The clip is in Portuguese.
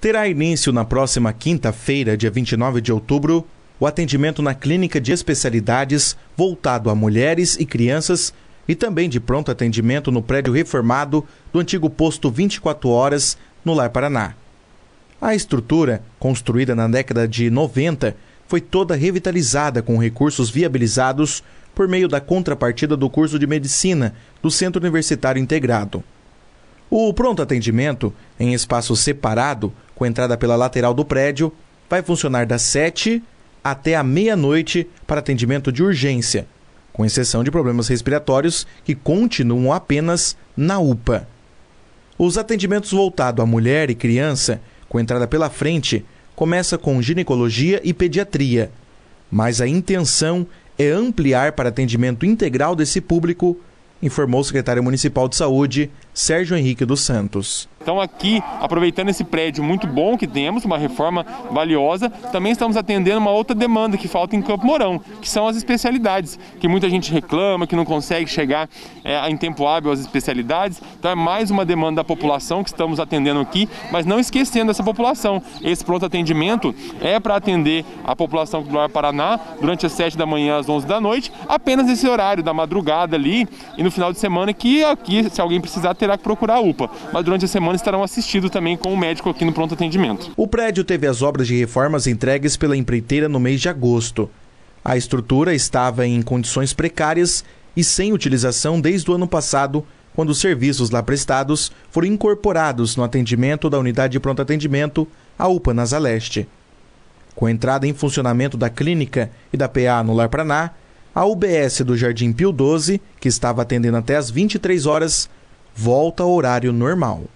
Terá início na próxima quinta-feira, dia 29 de outubro, o atendimento na clínica de especialidades voltado a mulheres e crianças e também de pronto atendimento no prédio reformado do antigo posto 24 horas no Lar Paraná. A estrutura, construída na década de 90, foi toda revitalizada com recursos viabilizados por meio da contrapartida do curso de medicina do Centro Universitário Integrado. O pronto atendimento, em espaço separado, com entrada pela lateral do prédio, vai funcionar das 7 até a meia-noite para atendimento de urgência, com exceção de problemas respiratórios que continuam apenas na UPA. Os atendimentos voltados à mulher e criança, com entrada pela frente, começa com ginecologia e pediatria, mas a intenção é ampliar para atendimento integral desse público, informou o secretário municipal de saúde, Sérgio Henrique dos Santos. Então aqui, aproveitando esse prédio muito bom que temos, uma reforma valiosa, também estamos atendendo uma outra demanda que falta em Campo Mourão, que são as especialidades, que muita gente reclama, que não consegue chegar é, em tempo hábil às especialidades. Então é mais uma demanda da população que estamos atendendo aqui, mas não esquecendo essa população. Esse pronto atendimento é para atender a população do Lar Paraná durante as 7 da manhã às 11 da noite, apenas nesse horário da madrugada ali e no final de semana que aqui, se alguém precisar, terá que procurar a UPA. Mas durante a semana semana estarão assistidos também com o médico aqui no pronto atendimento. O prédio teve as obras de reformas entregues pela empreiteira no mês de agosto. A estrutura estava em condições precárias e sem utilização desde o ano passado, quando os serviços lá prestados foram incorporados no atendimento da unidade de pronto atendimento, a UPA Nasa Leste. Com a entrada em funcionamento da clínica e da PA no Lar Praná, a UBS do Jardim Pio 12, que estava atendendo até às 23 horas, volta ao horário normal.